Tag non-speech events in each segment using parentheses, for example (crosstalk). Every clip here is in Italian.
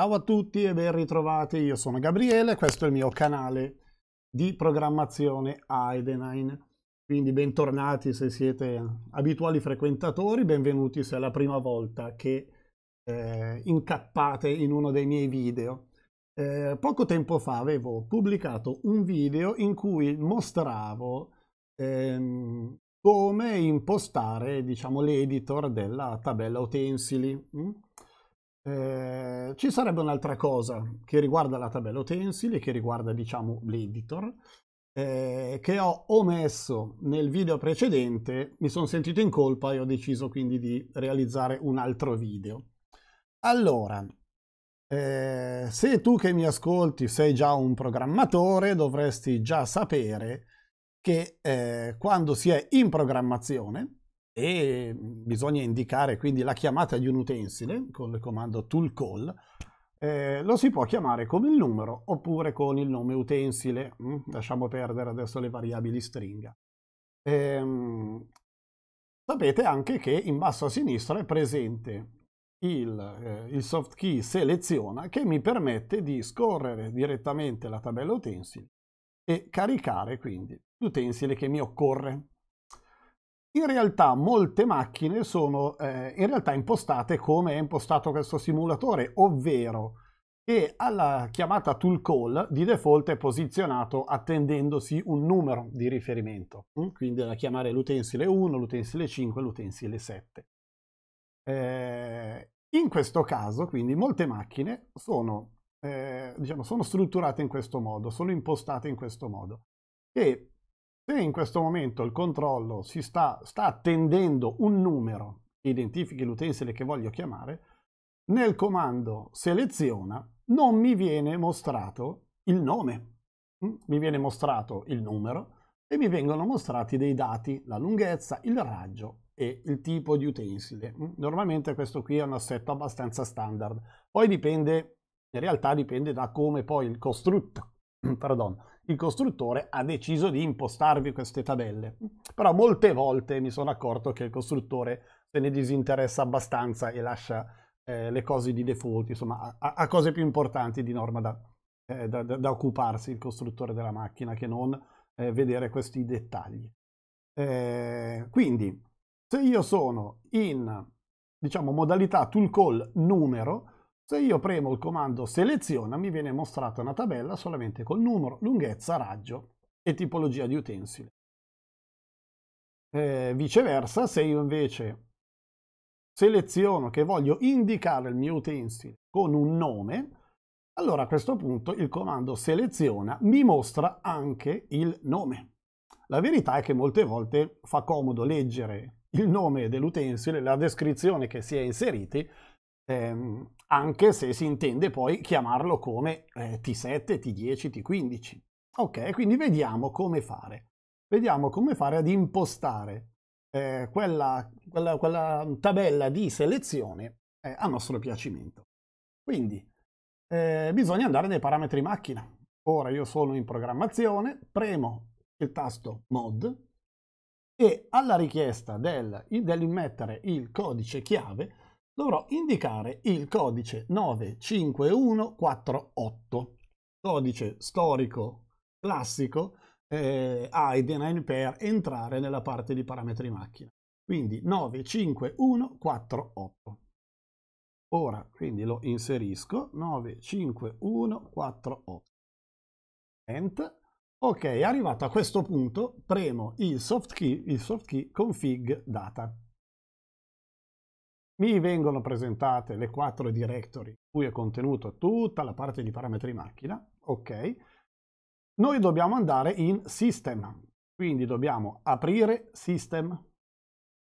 Ciao a tutti e ben ritrovati, io sono Gabriele, e questo è il mio canale di programmazione Aidenine. Quindi bentornati se siete abituali frequentatori, benvenuti se è la prima volta che eh, incappate in uno dei miei video. Eh, poco tempo fa avevo pubblicato un video in cui mostravo ehm, come impostare diciamo, l'editor della tabella utensili. Hm? Eh, ci sarebbe un'altra cosa che riguarda la tabella utensili, che riguarda diciamo l'editor, eh, che ho omesso nel video precedente, mi sono sentito in colpa e ho deciso quindi di realizzare un altro video. Allora, eh, se tu che mi ascolti sei già un programmatore, dovresti già sapere che eh, quando si è in programmazione, e bisogna indicare quindi la chiamata di un utensile con il comando tool call, eh, lo si può chiamare con il numero oppure con il nome utensile, lasciamo perdere adesso le variabili stringa. Eh, sapete anche che in basso a sinistra è presente il, eh, il soft key seleziona che mi permette di scorrere direttamente la tabella utensili e caricare quindi l'utensile che mi occorre. In realtà molte macchine sono eh, in realtà impostate come è impostato questo simulatore, ovvero che alla chiamata tool call di default è posizionato attendendosi un numero di riferimento, mm? quindi da chiamare l'utensile 1, l'utensile 5, l'utensile 7. Eh, in questo caso, quindi, molte macchine sono, eh, diciamo, sono strutturate in questo modo, sono impostate in questo modo, che in questo momento il controllo sta, sta attendendo un numero che identifichi l'utensile che voglio chiamare, nel comando seleziona non mi viene mostrato il nome, mm, mi viene mostrato il numero e mi vengono mostrati dei dati, la lunghezza, il raggio e il tipo di utensile. Mm, normalmente questo qui è un assetto abbastanza standard, poi dipende, in realtà dipende da come poi il costrutto, (clears throat) pardon, il costruttore ha deciso di impostarvi queste tabelle. Mm. Però molte volte mi sono accorto che il costruttore se ne disinteressa abbastanza e lascia eh, le cose di default, insomma, ha, cose più importanti di norma da, eh, da, da, occuparsi il costruttore della macchina che non eh, vedere questi dettagli. Eh, quindi, se io sono in diciamo modalità tool call numero, se io premo il comando seleziona mi viene mostrata una tabella solamente col numero, lunghezza, raggio e tipologia di utensile. Eh, viceversa, se io invece seleziono che voglio indicare il mio utensile con un nome, allora a questo punto il comando seleziona mi mostra anche il nome. La verità è che molte volte fa comodo leggere il nome dell'utensile, la descrizione che si è inseriti, ehm, anche se si intende poi chiamarlo come eh, T7, T10, T15. Ok, quindi vediamo come fare. Vediamo come fare ad impostare eh, quella, quella, quella, tabella di selezione eh, a nostro piacimento. Quindi eh, bisogna andare nei parametri macchina. Ora io sono in programmazione, premo il tasto mod e alla richiesta del, dell'immettere il codice chiave dovrò indicare il codice 95148, codice storico classico eh, IDEN per entrare nella parte di parametri macchina. Quindi 95148. Ora, quindi lo inserisco, 95148. Ent. Ok, arrivato a questo punto, premo il soft key, il soft key config data mi vengono presentate le quattro directory cui è contenuta tutta la parte di parametri macchina, ok? Noi dobbiamo andare in System, quindi dobbiamo aprire System.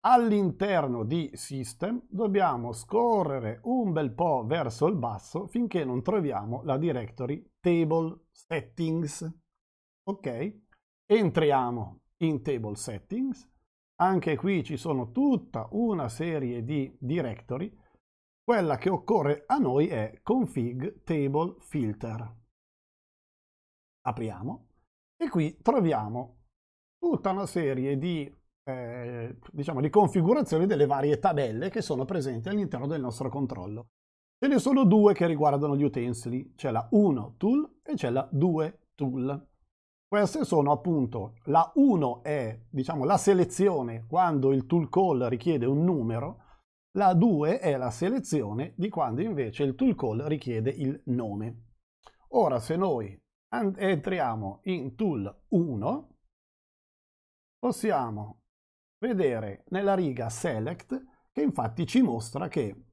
All'interno di System dobbiamo scorrere un bel po' verso il basso finché non troviamo la directory Table Settings, ok? Entriamo in Table Settings anche qui ci sono tutta una serie di directory. Quella che occorre a noi è config table filter. Apriamo e qui troviamo tutta una serie di, eh, diciamo, di configurazioni delle varie tabelle che sono presenti all'interno del nostro controllo. Ce ne sono due che riguardano gli utensili, c'è la 1 tool e c'è la 2 tool. Queste sono appunto la 1 è diciamo, la selezione quando il tool call richiede un numero, la 2 è la selezione di quando invece il tool call richiede il nome. Ora se noi entriamo in tool 1 possiamo vedere nella riga select che infatti ci mostra che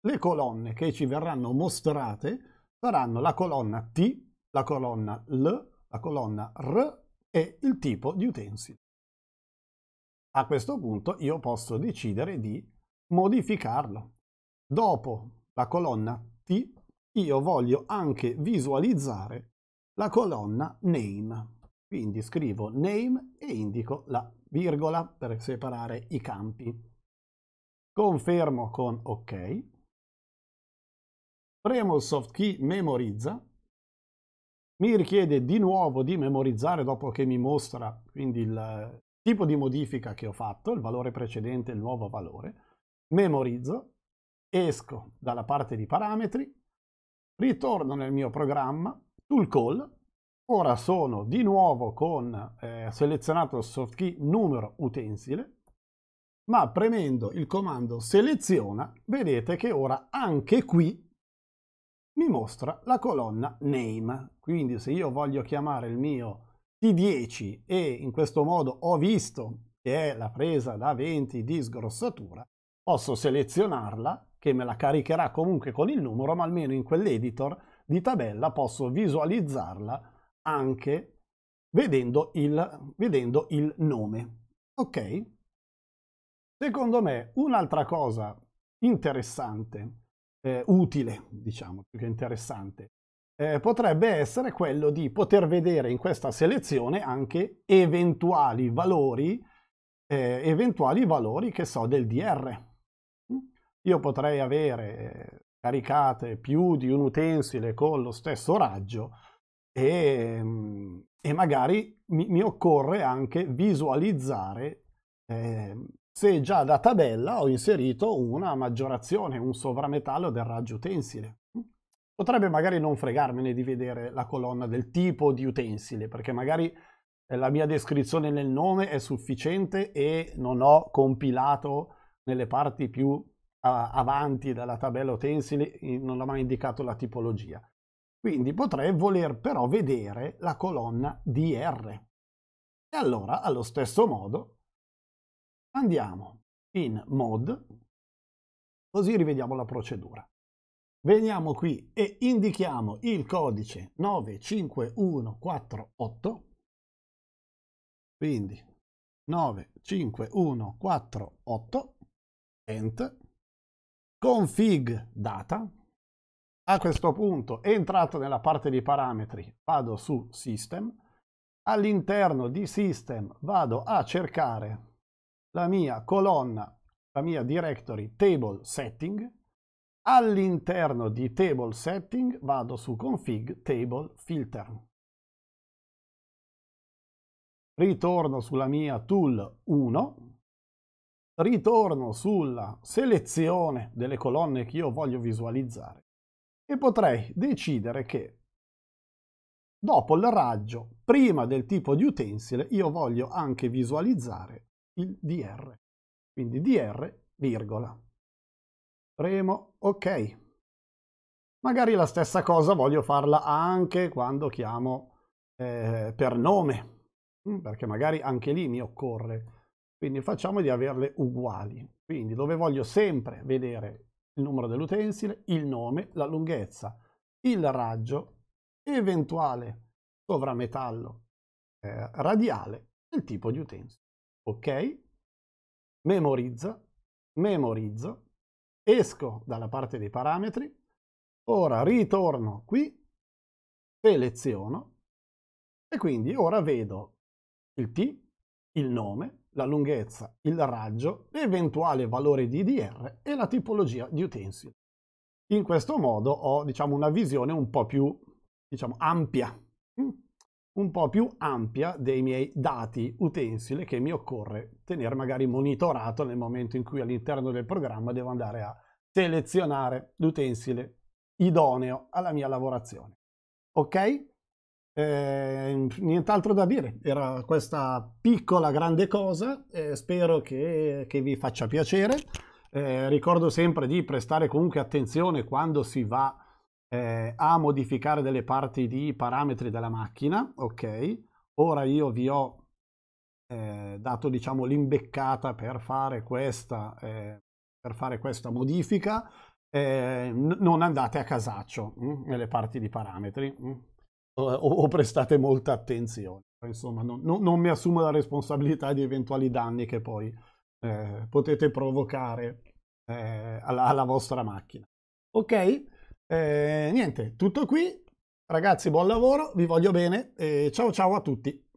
le colonne che ci verranno mostrate saranno la colonna T, la colonna L, la colonna R e il tipo di utensile. A questo punto io posso decidere di modificarlo. Dopo la colonna T io voglio anche visualizzare la colonna name. Quindi scrivo name e indico la virgola per separare i campi. Confermo con ok. Premo il soft key memorizza mi richiede di nuovo di memorizzare dopo che mi mostra quindi il tipo di modifica che ho fatto, il valore precedente, il nuovo valore, memorizzo, esco dalla parte di parametri, ritorno nel mio programma, tool call, ora sono di nuovo con eh, selezionato il soft key numero utensile, ma premendo il comando seleziona, vedete che ora anche qui mi mostra la colonna name. Quindi se io voglio chiamare il mio T10 e in questo modo ho visto che è la presa da 20 di sgrossatura, posso selezionarla che me la caricherà comunque con il numero, ma almeno in quell'editor di tabella posso visualizzarla anche vedendo il, vedendo il nome. Ok? Secondo me un'altra cosa interessante eh, utile, diciamo, più che interessante, eh, potrebbe essere quello di poter vedere in questa selezione anche eventuali valori, eh, eventuali valori che so del DR. Mm? Io potrei avere eh, caricate più di un utensile con lo stesso raggio e, mm, e magari mi, mi, occorre anche visualizzare eh, se già da tabella ho inserito una maggiorazione, un sovrametallo del raggio utensile. Potrebbe magari non fregarmene di vedere la colonna del tipo di utensile, perché magari eh, la mia descrizione nel nome è sufficiente e non ho compilato nelle parti più avanti della tabella utensili, non ho mai indicato la tipologia. Quindi potrei voler però vedere la colonna DR. E allora, allo stesso modo, Andiamo in mod, così rivediamo la procedura. Veniamo qui e indichiamo il codice 95148, quindi 95148, ent, config data, a questo punto, entrato nella parte di parametri, vado su System. All'interno di System vado a cercare la mia colonna, la mia directory table setting. All'interno di table setting vado su config table filter. Ritorno sulla mia tool 1, ritorno sulla selezione delle colonne che io voglio visualizzare e potrei decidere che dopo il raggio, prima del tipo di utensile, io voglio anche visualizzare il dr. Quindi dr, virgola. Premo ok. Magari la stessa cosa voglio farla anche quando chiamo eh, per nome, mm, perché magari anche lì mi occorre. Quindi facciamo di averle uguali. Quindi dove voglio sempre vedere il numero dell'utensile, il nome, la lunghezza, il raggio, eventuale sovrametallo eh, radiale e il tipo di utensile ok, memorizza, memorizzo, esco dalla parte dei parametri, ora ritorno qui, seleziono e quindi ora vedo il T, il nome, la lunghezza, il raggio, l'eventuale valore di IDR e la tipologia di utensile. In questo modo ho diciamo, una visione un po' più diciamo, ampia mm? un po' più ampia dei miei dati utensile che mi occorre tenere magari monitorato nel momento in cui all'interno del programma devo andare a selezionare l'utensile idoneo alla mia lavorazione. Ok? Eh, nient'altro da dire, era questa piccola grande cosa, eh, spero che, che, vi faccia piacere. Eh, ricordo sempre di prestare comunque attenzione quando si va a eh, a modificare delle parti di parametri della macchina, ok? Ora io vi ho eh, dato diciamo l'imbeccata per fare questa, eh, per fare questa modifica, eh, non andate a casaccio mh, mm, nelle parti di parametri mh, mm. o, o, prestate molta attenzione. Insomma, non, non, mi assumo la responsabilità di eventuali danni che poi eh, potete provocare eh, alla, alla vostra macchina. Ok? Eh, niente, tutto qui. Ragazzi, buon lavoro, vi voglio bene e ciao ciao a tutti.